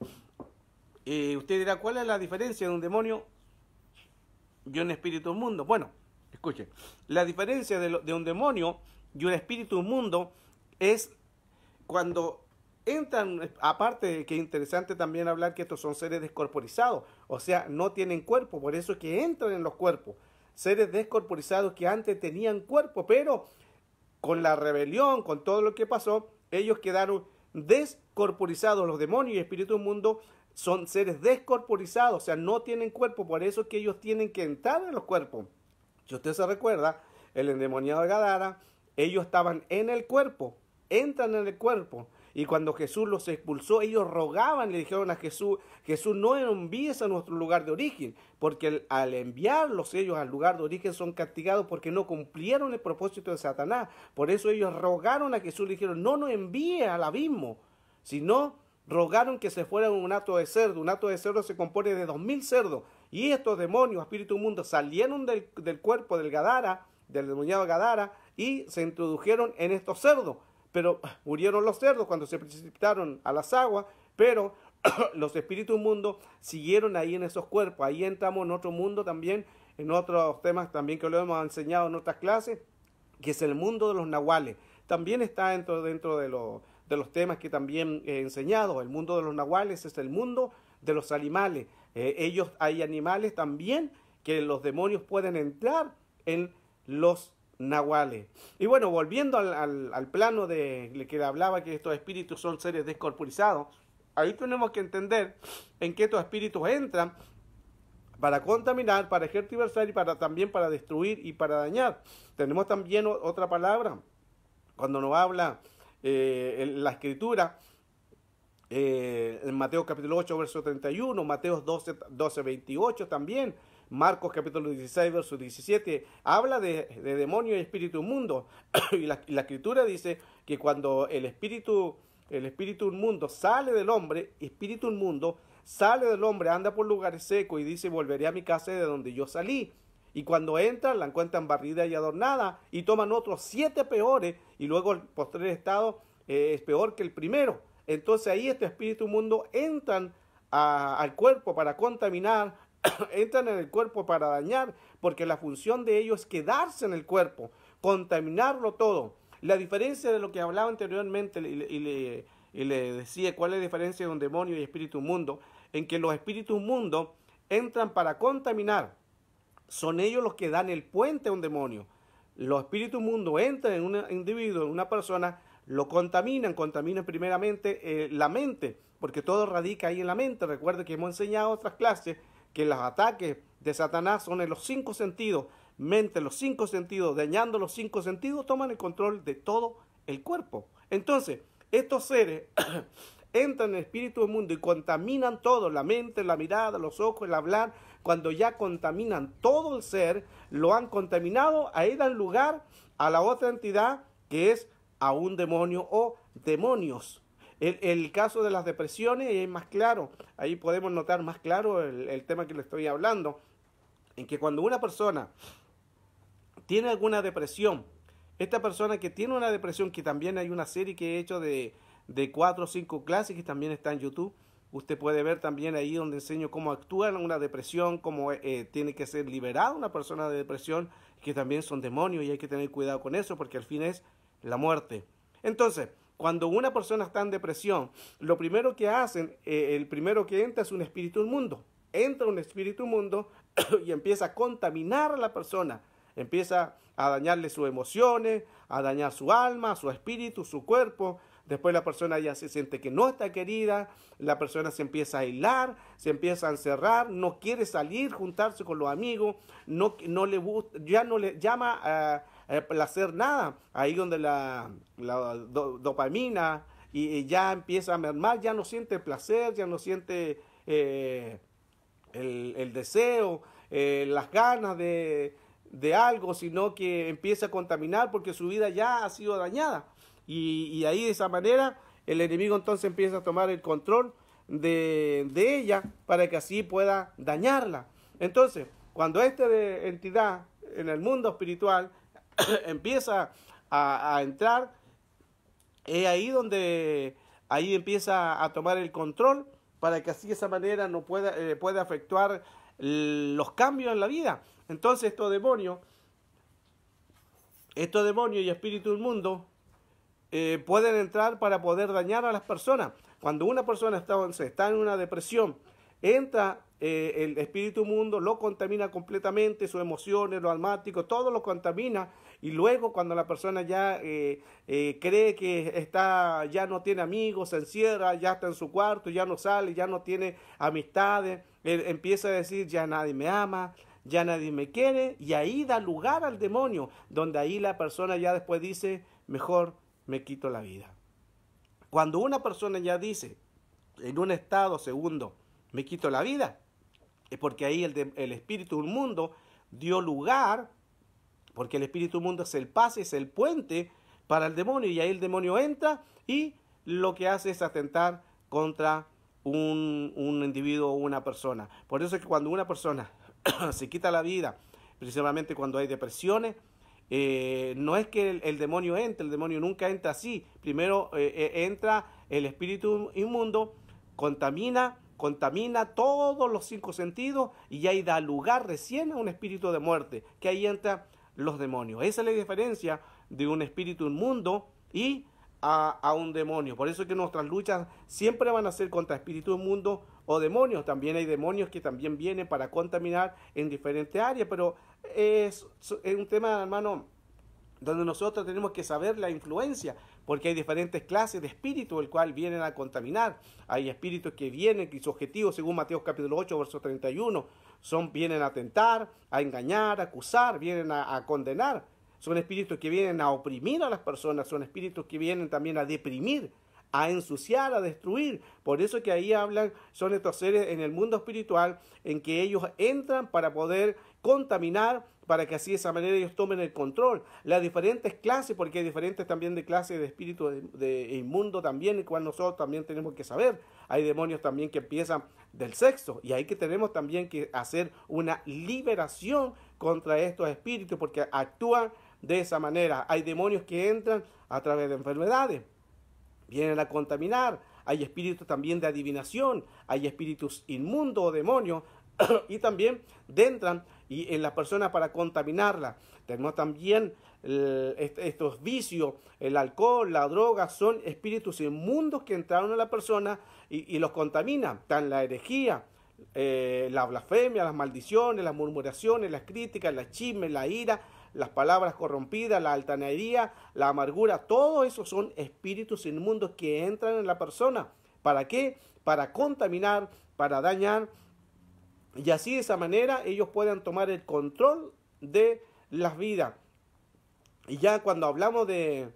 Eh, usted dirá, ¿cuál es la diferencia de un demonio y un espíritu mundo? Bueno, escuche la diferencia de, un demonio y un espíritu mundo es cuando entran, eh, aparte que es interesante también hablar que estos son seres descorporizados, o sea, no tienen cuerpo, por eso es que entran en los cuerpos, seres descorporizados que antes tenían cuerpo, pero con la rebelión, con todo lo que pasó, ellos quedaron descorporizados, los demonios y espíritus del mundo son seres descorporizados, o sea, no tienen cuerpo, por eso es que ellos tienen que entrar en los cuerpos. Si usted se recuerda, el endemoniado de Gadara, ellos estaban en el cuerpo, entran en el cuerpo, y cuando Jesús los expulsó, ellos rogaban, le dijeron a Jesús, Jesús no envíes a nuestro lugar de origen, porque al enviarlos ellos al lugar de origen son castigados porque no cumplieron el propósito de Satanás. Por eso ellos rogaron a Jesús, le dijeron, no nos envíe al abismo, sino rogaron que se fueran un hato de cerdo. Un hato de cerdo se compone de dos mil cerdos. Y estos demonios, espíritu inmundo, salieron del, del cuerpo del Gadara, del demoniado Gadara, y se introdujeron en estos cerdos pero murieron los cerdos cuando se precipitaron a las aguas, pero los espíritus mundos siguieron ahí en esos cuerpos. Ahí entramos en otro mundo también, en otros temas también que lo hemos enseñado en otras clases, que es el mundo de los nahuales. También está dentro, dentro de, los temas que también he enseñado. El mundo de los nahuales es el mundo de los animales. Eh, ellos hay animales también que los demonios pueden entrar en los nahuales. Y bueno, volviendo al, al, plano de, que hablaba que estos espíritus son seres descorporizados, ahí tenemos que entender en qué estos espíritus entran para contaminar, para ejercer y para también para destruir y para dañar. Tenemos también otra palabra cuando nos habla eh, la escritura eh, en Mateo capítulo 8 verso 31, Mateo 12, 12 28 también, Marcos capítulo 16, verso 17, habla de, de demonio y espíritu mundo y, la, escritura dice que cuando el espíritu, el espíritu mundo sale del hombre, espíritu mundo sale del hombre, anda por lugares secos y dice, volveré a mi casa de donde yo salí. Y cuando entran, la encuentran barrida y adornada y toman otros siete peores y luego el posterior estado eh, es peor que el primero. Entonces ahí este espíritu mundo entran al cuerpo para contaminar entran en el cuerpo para dañar, porque la función de ellos es quedarse en el cuerpo, contaminarlo todo. La diferencia de lo que hablaba anteriormente y le, decía cuál es la diferencia de un demonio y espíritu mundo, en que los espíritus mundo entran para contaminar. Son ellos los que dan el puente a un demonio. Los espíritus mundo entran en un individuo, en una persona, lo contaminan, contaminan primeramente eh, la mente, porque todo radica ahí en la mente. Recuerde que hemos enseñado otras clases que los ataques de Satanás son en los cinco sentidos, mente, los cinco sentidos, dañando los cinco sentidos, toman el control de todo el cuerpo. Entonces, estos seres entran en el espíritu del mundo y contaminan todo, la mente, la mirada, los ojos, el hablar, cuando ya contaminan todo el ser, lo han contaminado, ahí dan lugar a la otra entidad que es a un demonio o demonios el, caso de las depresiones, es más claro, ahí podemos notar más claro el, tema que le estoy hablando, en que cuando una persona tiene alguna depresión, esta persona que tiene una depresión, que también hay una serie que he hecho de, de cuatro o cinco clases que también está en YouTube, Usted puede ver también ahí donde enseño cómo actúa una depresión, cómo eh, eh, tiene que ser liberada una persona de depresión, que también son demonios y hay que tener cuidado con eso porque al fin es la muerte. Entonces, cuando una persona está en depresión, lo primero que hacen, eh, el primero que entra es un espíritu mundo. Entra un espíritu mundo y empieza a contaminar a la persona. Empieza a dañarle sus emociones, a dañar su alma, su espíritu, su cuerpo. Después la persona ya se siente que no está querida, la persona se empieza a aislar, se empieza a encerrar, no quiere salir, juntarse con los amigos, no, no le gusta, ya no le llama a eh, el placer nada. Ahí donde la, dopamina y, ya empieza a mermar, ya no siente el placer, ya no siente eh, el, deseo, eh, las ganas de, algo, sino que empieza a contaminar porque su vida ya ha sido dañada. Y, ahí de esa manera el enemigo entonces empieza a tomar el control de, de ella para que así pueda dañarla. Entonces, cuando esta entidad en el mundo espiritual empieza a, entrar, es ahí donde ahí empieza a tomar el control para que así de esa manera no pueda, eh, pueda afectuar los cambios en la vida. Entonces estos demonios, estos demonios y espíritu del mundo eh, pueden entrar para poder dañar a las personas. Cuando una persona está, está en una depresión, entra eh, el espíritu mundo, lo contamina completamente, sus emociones, lo almático, todo lo contamina y luego cuando la persona ya eh, eh, cree que está, ya no tiene amigos, se encierra, ya está en su cuarto, ya no sale, ya no tiene amistades, e, empieza a decir, ya nadie me ama, ya nadie me quiere, y ahí da lugar al demonio, donde ahí la persona ya después dice, mejor me quito la vida. Cuando una persona ya dice, en un estado segundo, me quito la vida, es porque ahí el, el espíritu del mundo dio lugar porque el espíritu inmundo es el pase, es el puente para el demonio y ahí el demonio entra y lo que hace es atentar contra un, individuo o una persona. Por eso es que cuando una persona se quita la vida, principalmente cuando hay depresiones, eh, no es que el, demonio entre, el demonio nunca entra así. Primero eh, eh, entra el espíritu inmundo, contamina, contamina todos los cinco sentidos y ahí da lugar recién a un espíritu de muerte, que ahí entra los demonios. Esa es la diferencia de un espíritu inmundo y a, un demonio. Por eso es que nuestras luchas siempre van a ser contra espíritu mundo o demonios. También hay demonios que también vienen para contaminar en diferentes áreas, pero es, es un tema, hermano, donde nosotros tenemos que saber la influencia, porque hay diferentes clases de espíritu el cual vienen a contaminar. Hay espíritus que vienen y su objetivo, según Mateo capítulo 8, verso 31, son, vienen a tentar, a engañar, a acusar, vienen a, a condenar. Son espíritus que vienen a oprimir a las personas, son espíritus que vienen también a deprimir, a ensuciar, a destruir. Por eso que ahí hablan, son estos seres en el mundo espiritual en que ellos entran para poder contaminar, para que así de esa manera ellos tomen el control. Las diferentes clases, porque hay diferentes también de clases de espíritu de, inmundo también, el cual nosotros también tenemos que saber. Hay demonios también que empiezan del sexo y ahí que tenemos también que hacer una liberación contra estos espíritus porque actúan de esa manera. Hay demonios que entran a través de enfermedades, vienen a contaminar. Hay espíritus también de adivinación, hay espíritus inmundos o demonios y también entran y en la persona para contaminarla. Tenemos también eh, estos vicios, el alcohol, la droga, son espíritus inmundos que entraron a la persona y, los contaminan, tan la herejía, eh, la blasfemia, las maldiciones, las murmuraciones, las críticas, las chismes, la ira, las palabras corrompidas, la altanería, la amargura, todos esos son espíritus inmundos que entran en la persona. ¿Para qué? Para contaminar, para dañar, y así de esa manera ellos puedan tomar el control de las vidas. Y ya cuando hablamos de,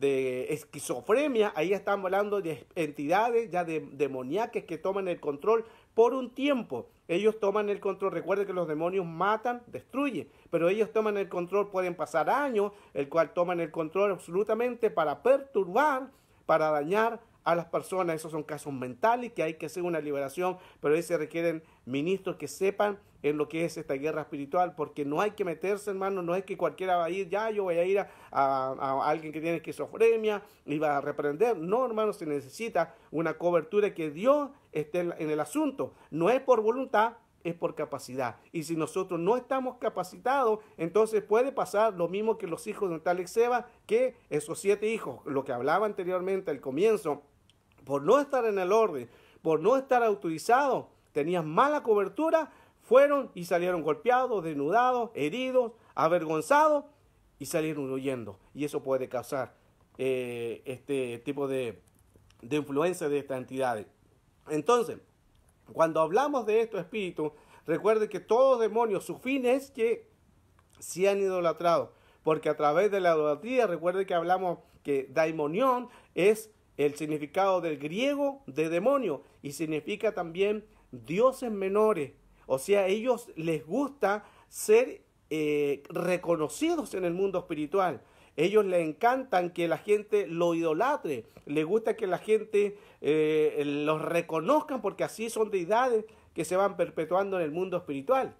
esquizofrenia, ahí estamos hablando de entidades ya de demoníacas que toman el control por un tiempo. Ellos toman el control, recuerden que los demonios matan, destruyen, pero ellos toman el control, pueden pasar años, el cual toman el control absolutamente para perturbar, para dañar, a las personas. Esos son casos mentales que hay que hacer una liberación, pero ahí se requieren ministros que sepan en lo que es esta guerra espiritual, porque no hay que meterse, hermano, no es que cualquiera va a ir, ya yo voy a ir a, alguien que tiene esquizofrenia y va a reprender. No, hermano, se necesita una cobertura que Dios esté en, el asunto. No es por voluntad, es por capacidad. Y si nosotros no estamos capacitados, entonces puede pasar lo mismo que los hijos de Talek Seba, que esos siete hijos, lo que hablaba anteriormente al comienzo, por no estar en el orden, por no estar autorizado, tenían mala cobertura, fueron y salieron golpeados, desnudados, heridos, avergonzados y salieron huyendo. Y eso puede causar eh, este tipo de, de influencia de estas entidades. Entonces, cuando hablamos de estos espíritus, recuerde que todos demonios, su fin es que han idolatrado. porque a través de la idolatría, recuerde que hablamos que daimonión es el significado del griego de demonio y significa también dioses menores. O sea, a ellos les gusta ser eh, reconocidos en el mundo espiritual. Ellos les encantan que la gente lo idolatre, les gusta que la gente eh, los reconozca porque así son deidades que se van perpetuando en el mundo espiritual.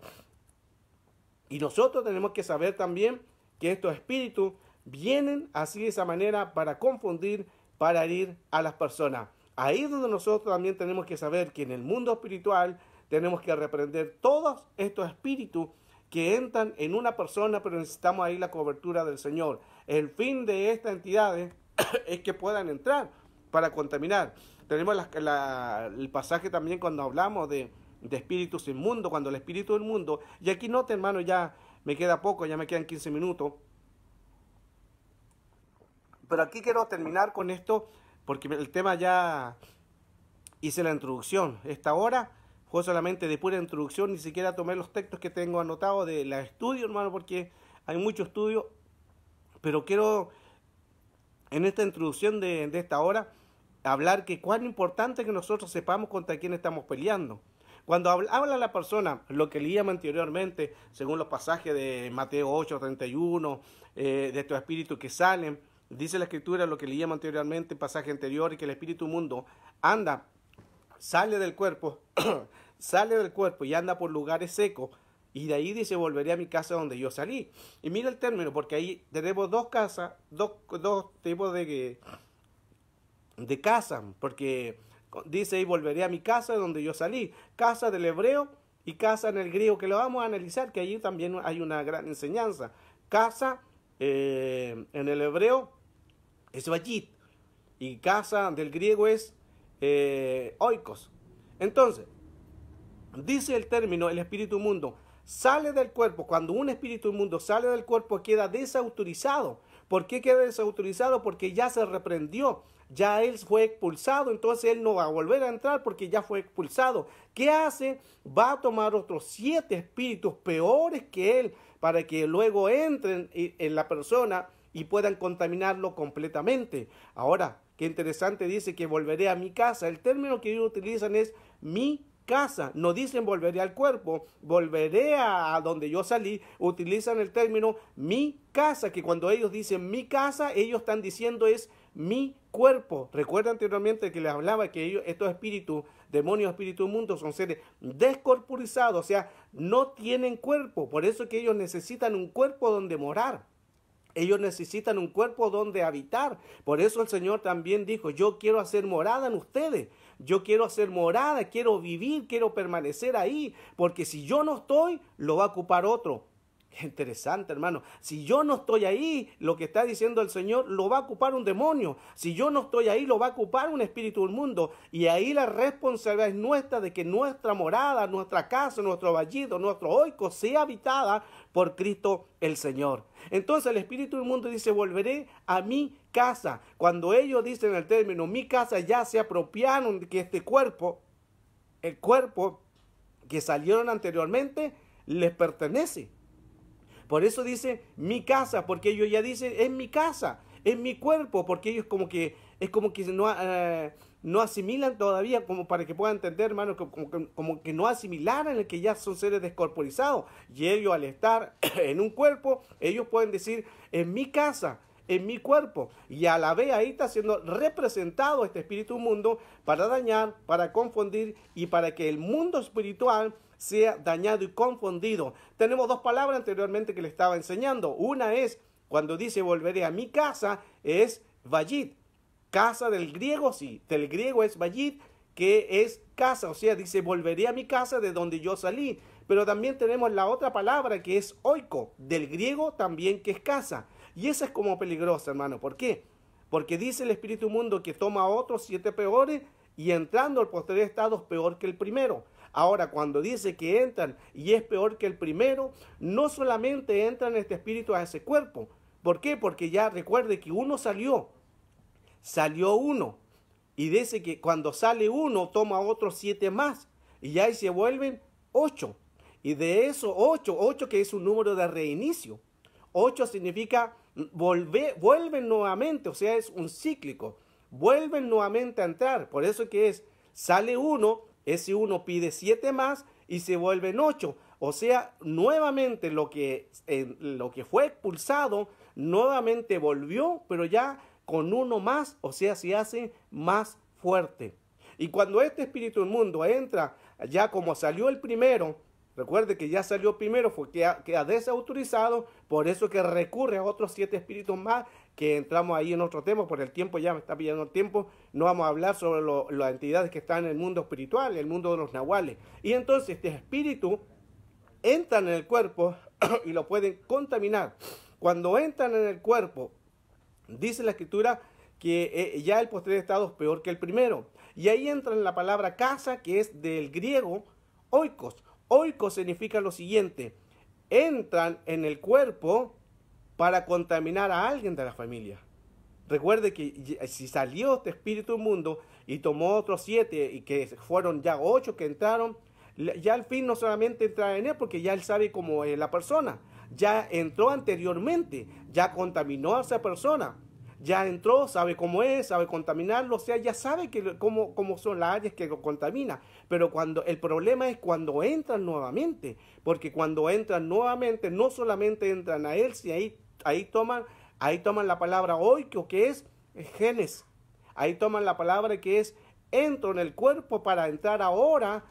Y nosotros tenemos que saber también que estos espíritus vienen así de esa manera para confundir para herir a las personas. Ahí es donde nosotros también tenemos que saber que en el mundo espiritual tenemos que reprender todos estos espíritus que entran en una persona, pero necesitamos ahí la cobertura del Señor. El fin de estas entidades es que puedan entrar para contaminar. Tenemos el pasaje también cuando hablamos de, espíritus inmundos, cuando el espíritu del mundo, y aquí note hermano, ya me queda poco, ya me quedan 15 minutos. Pero aquí quiero terminar con esto porque el tema ya hice la introducción. Esta hora fue solamente de pura introducción, ni siquiera tomé los textos que tengo anotados de la estudio, hermano, porque hay mucho estudio. Pero quiero, en esta introducción de, esta hora, hablar que cuán importante que nosotros sepamos contra quién estamos peleando. Cuando habla la persona, lo que leíamos anteriormente, según los pasajes de Mateo 8, 31, eh, de estos espíritu que salen, Dice la escritura lo que leíamos anteriormente, pasaje anterior, y que el espíritu mundo anda, sale del cuerpo, sale del cuerpo y anda por lugares secos. Y de ahí dice, volveré a mi casa donde yo salí. Y mira el término, porque ahí tenemos dos casas, dos, tipos de, de casas, porque dice, volveré a mi casa donde yo salí. Casa del hebreo y casa en el griego, que lo vamos a analizar, que allí también hay una gran enseñanza. Casa eh, en el hebreo es vallit. Y casa del griego es eh, oikos. Entonces, dice el término el espíritu inmundo sale del cuerpo. Cuando un espíritu inmundo sale del cuerpo queda desautorizado. ¿Por qué queda desautorizado? Porque ya se reprendió, ya él fue expulsado, entonces él no va a volver a entrar porque ya fue expulsado. ¿Qué hace? Va a tomar otros siete espíritus peores que él para que luego entren en la persona y puedan contaminarlo completamente. Ahora, qué interesante dice que volveré a mi casa. El término que ellos utilizan es mi casa, no dicen volveré al cuerpo, volveré a, donde yo salí, utilizan el término mi casa, que cuando ellos dicen mi casa, ellos están diciendo es mi cuerpo. Recuerda anteriormente que les hablaba que ellos, estos espíritus, demonios, espíritus inmundos, son seres descorpurizados, o sea, no tienen cuerpo, por eso que ellos necesitan un cuerpo donde morar. Ellos necesitan un cuerpo donde habitar. Por eso el Señor también dijo, yo quiero hacer morada en ustedes. Yo quiero hacer morada, quiero vivir, quiero permanecer ahí. Porque si yo no estoy, lo va a ocupar otro. Interesante, hermano. Si yo no estoy ahí, lo que está diciendo el Señor lo va a ocupar un demonio. Si yo no estoy ahí, lo va a ocupar un espíritu del mundo. Y ahí la responsabilidad es nuestra de que nuestra morada, nuestra casa, nuestro vallido, nuestro oico sea habitada por Cristo el Señor. Entonces el espíritu del mundo dice, volveré a mi casa. Cuando ellos dicen el término, mi casa ya se apropiaron de que este cuerpo, el cuerpo que salieron anteriormente, les pertenece. Por eso dice mi casa, porque ellos ya dicen es mi casa, es mi cuerpo, porque ellos como que es como que no, eh, no asimilan todavía, como para que puedan entender, hermano, como, que no asimilaran el que ya son seres descorporizados. Y ellos al estar en un cuerpo, ellos pueden decir es mi casa, en mi cuerpo. Y a la vez ahí está siendo representado este espíritu mundo para dañar, para confundir y para que el mundo espiritual sea dañado y confundido. Tenemos dos palabras anteriormente que le estaba enseñando. Una es, cuando dice volveré a mi casa, es Vallid, Casa del griego, sí. Del griego es Vallid que es casa. O sea, dice volveré a mi casa de donde yo salí. Pero también tenemos la otra palabra que es oiko, del griego también que es casa. Y esa es como peligrosa, hermano. ¿Por qué? Porque dice el espíritu mundo que toma otros siete peores y entrando al posterior estado es peor que el primero. Ahora, cuando dice que entran y es peor que el primero, no solamente entran este espíritu a ese cuerpo. ¿Por qué? Porque ya recuerde que uno salió, salió uno. Y dice que cuando sale uno, toma otros siete más. Y ya ahí se vuelven ocho. Y de esos ocho, ocho que es un número de reinicio. Ocho significa vuelven nuevamente, o sea, es un cíclico. Vuelven nuevamente a entrar. Por eso que es, sale uno, ese uno pide siete más y se vuelven ocho. O sea, nuevamente lo que, lo que fue expulsado, nuevamente volvió, pero ya con uno más, o sea, se hace más fuerte. Y cuando este espíritu mundo entra, ya como salió el primero, recuerde que ya salió primero, fue que queda desautorizado, por eso que recurre a otros siete espíritus más que entramos ahí en otro tema, por el tiempo ya me está pillando el tiempo, no vamos a hablar sobre las entidades que están en el mundo espiritual, el mundo de los nahuales. Y entonces este espíritu entra en el cuerpo y lo pueden contaminar. Cuando entran en el cuerpo, dice la escritura que eh, ya el posterior estado es peor que el primero. Y ahí entra en la palabra casa, que es del griego oikos. Oikos significa lo siguiente, entran en el cuerpo para contaminar a alguien de la familia. Recuerde que si salió este espíritu inmundo y tomó otros siete y que fueron ya ocho que entraron, ya al fin no solamente entra en él porque ya él sabe cómo es la persona, ya entró anteriormente, ya contaminó a esa persona, ya entró, sabe cómo es, sabe contaminarlo, o sea, ya sabe que, cómo, son las áreas que lo contamina, pero cuando el problema es cuando entran nuevamente, porque cuando entran nuevamente no solamente entran a él, Si ahí ahí toman, ahí toman la palabra hoy que es genes. Ahí toman la palabra que es entro en el cuerpo para entrar ahora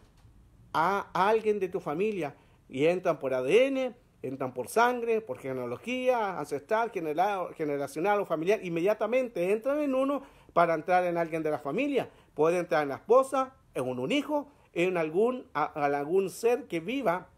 a alguien de tu familia. Y entran por ADN, entran por sangre, por genealogía, ancestral, generacional o familiar. Inmediatamente entran en uno para entrar en alguien de la familia. Puede entrar en la esposa, en un, hijo, en algún, algún ser que viva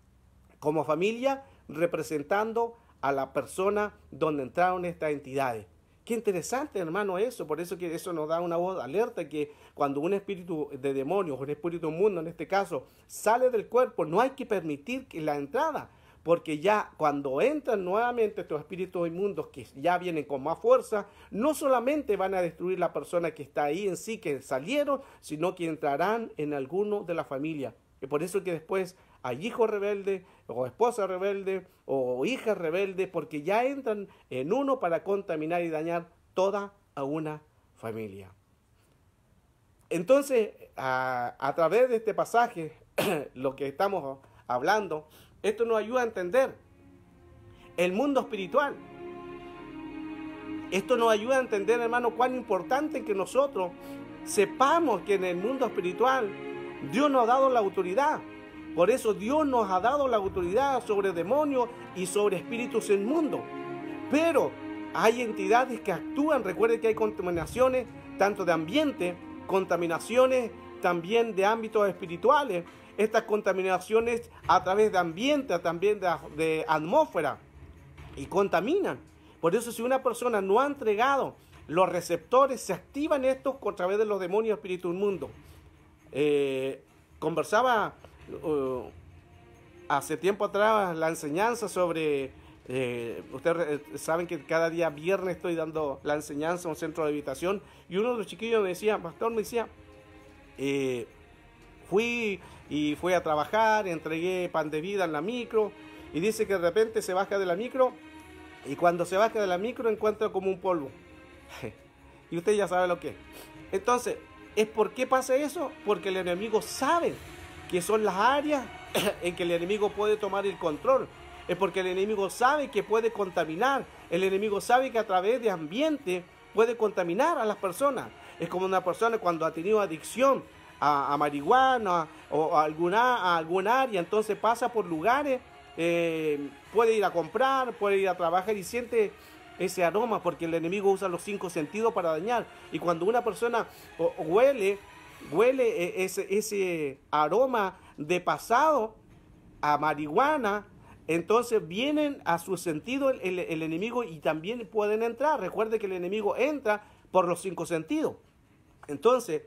como familia representando a la persona donde entraron estas entidades. Qué interesante, hermano, eso. Por eso que eso nos da una voz alerta que cuando un espíritu de demonios, un espíritu mundo en este caso, sale del cuerpo, no hay que permitir que la entrada, porque ya cuando entran nuevamente estos espíritus inmundos que ya vienen con más fuerza, no solamente van a destruir la persona que está ahí en sí, que salieron, sino que entrarán en alguno de la familia. Y por eso que después hay hijos rebeldes, o esposas rebeldes o hijas rebeldes, porque ya entran en uno para contaminar y dañar toda a una familia. Entonces, a, través de este pasaje, lo que estamos hablando, esto nos ayuda a entender el mundo espiritual. Esto nos ayuda a entender, hermano, cuán importante que nosotros sepamos que en el mundo espiritual Dios nos ha dado la autoridad por eso Dios nos ha dado la autoridad sobre demonios y sobre espíritus mundo, Pero hay entidades que actúan, recuerden que hay contaminaciones tanto de ambiente, contaminaciones también de ámbitos espirituales, estas contaminaciones a través de ambiente, también de, atmósfera, y contaminan. Por eso si una persona no ha entregado los receptores, se activan estos a través de los demonios espíritu mundo Eh, conversaba Uh, hace tiempo atrás la enseñanza sobre... Eh, ustedes eh, saben que cada día viernes estoy dando la enseñanza en un centro de habitación y uno de los chiquillos me decía, pastor, me decía, eh, fui y fui a trabajar, entregué pan de vida en la micro y dice que de repente se baja de la micro y cuando se baja de la micro encuentra como un polvo. y usted ya sabe lo que es. Entonces, ¿es por qué pasa eso? Porque el enemigo sabe que son las áreas en que el enemigo puede tomar el control. Es porque el enemigo sabe que puede contaminar. El enemigo sabe que a través de ambiente puede contaminar a las personas. Es como una persona cuando ha tenido adicción a, marihuana o a alguna, a área, entonces pasa por lugares, eh, puede ir a comprar, puede ir a trabajar y siente ese aroma porque el enemigo usa los cinco sentidos para dañar. Y cuando una persona huele huele e, ese, aroma de pasado a marihuana, entonces vienen a su sentido el, enemigo y también pueden entrar. Recuerde que el enemigo entra por los cinco sentidos. Entonces,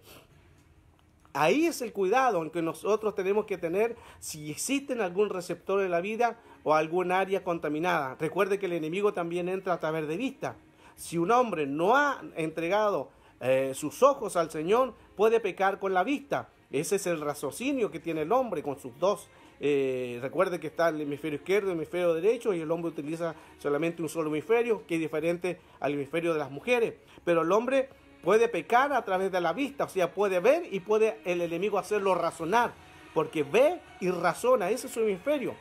ahí es el cuidado en que nosotros tenemos que tener si existen algún receptor de la vida o algún área contaminada. Recuerde que el enemigo también entra a través de vista. Si un hombre no ha entregado eh, sus ojos al Señor, puede pecar con la vista. Ese es el raciocinio que tiene el hombre con sus dos. Eh, recuerde que está el hemisferio izquierdo y el hemisferio derecho y el hombre utiliza solamente un solo hemisferio, que es diferente al hemisferio de las mujeres. Pero el hombre puede pecar a través de la vista, o sea, puede ver y puede el enemigo hacerlo razonar, porque ve y razona, ese es su hemisferio,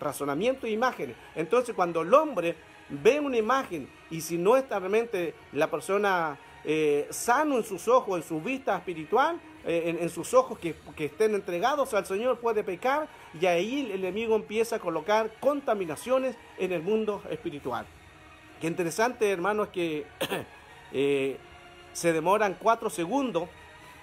razonamiento e imágenes. Entonces cuando el hombre ve una imagen y si no está realmente la persona eh, sano en sus ojos, en su vista espiritual, eh, en, sus ojos que, estén entregados al Señor puede pecar y ahí el enemigo empieza a colocar contaminaciones en el mundo espiritual. Qué interesante, hermanos, que eh, se demoran cuatro segundos,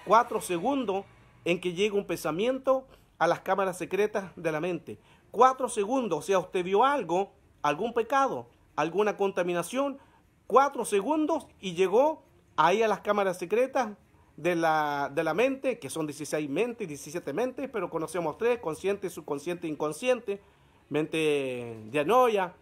cuatro segundos en que llega un pensamiento a las cámaras secretas de la mente. Cuatro segundos, o sea, usted vio algo, algún pecado, alguna contaminación, cuatro segundos y llegó Ahí a las cámaras secretas de la, mente, que son 16 mentes, 17 mentes, pero conocemos tres, consciente, subconsciente, inconsciente, mente de Anoya,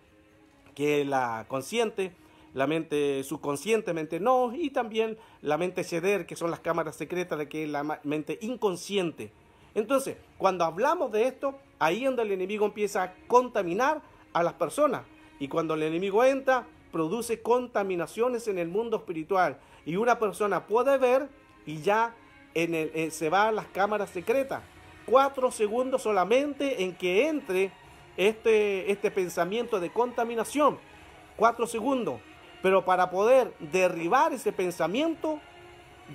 que es la consciente, la mente subconsciente, mente no, y también la mente ceder, que son las cámaras secretas, de que es la mente inconsciente. Entonces, cuando hablamos de esto, ahí es donde el enemigo empieza a contaminar a las personas. Y cuando el enemigo entra, produce contaminaciones en el mundo espiritual. Y una persona puede ver y ya en eh, se va a las cámaras secretas. Cuatro segundos solamente en que entre este, este pensamiento de contaminación. Cuatro segundos. Pero para poder derribar ese pensamiento,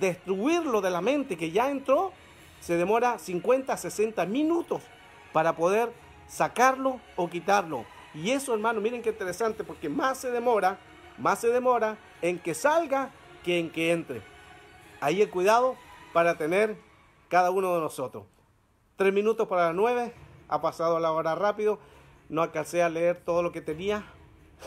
destruirlo de la mente que ya entró, se demora 50, 60 minutos para poder sacarlo o quitarlo. Y eso, hermano, miren qué interesante, porque más se demora, más se demora en que salga que en que entre. Ahí el cuidado para tener cada uno de nosotros. Tres minutos para las nueve, ha pasado la hora rápido, no alcancé a leer todo lo que tenía.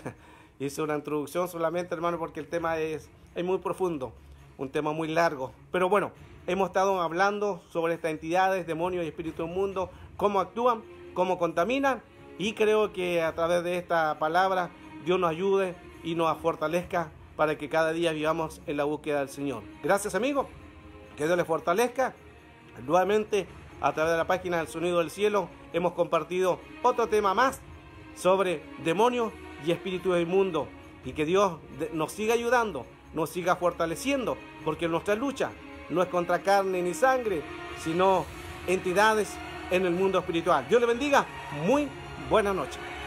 Hice una introducción solamente, hermano, porque el tema es, es muy profundo, un tema muy largo. Pero bueno, hemos estado hablando sobre estas entidades, demonios y espíritus del mundo, cómo actúan, cómo contaminan y creo que a través de esta palabra Dios nos ayude y nos fortalezca para que cada día vivamos en la búsqueda del Señor. Gracias amigos que Dios les fortalezca. Nuevamente a través de la página del Sonido del Cielo hemos compartido otro tema más sobre demonios y espíritus del mundo. Y que Dios nos siga ayudando, nos siga fortaleciendo, porque nuestra lucha no es contra carne ni sangre, sino entidades en el mundo espiritual. Dios le bendiga muy Buenas noches.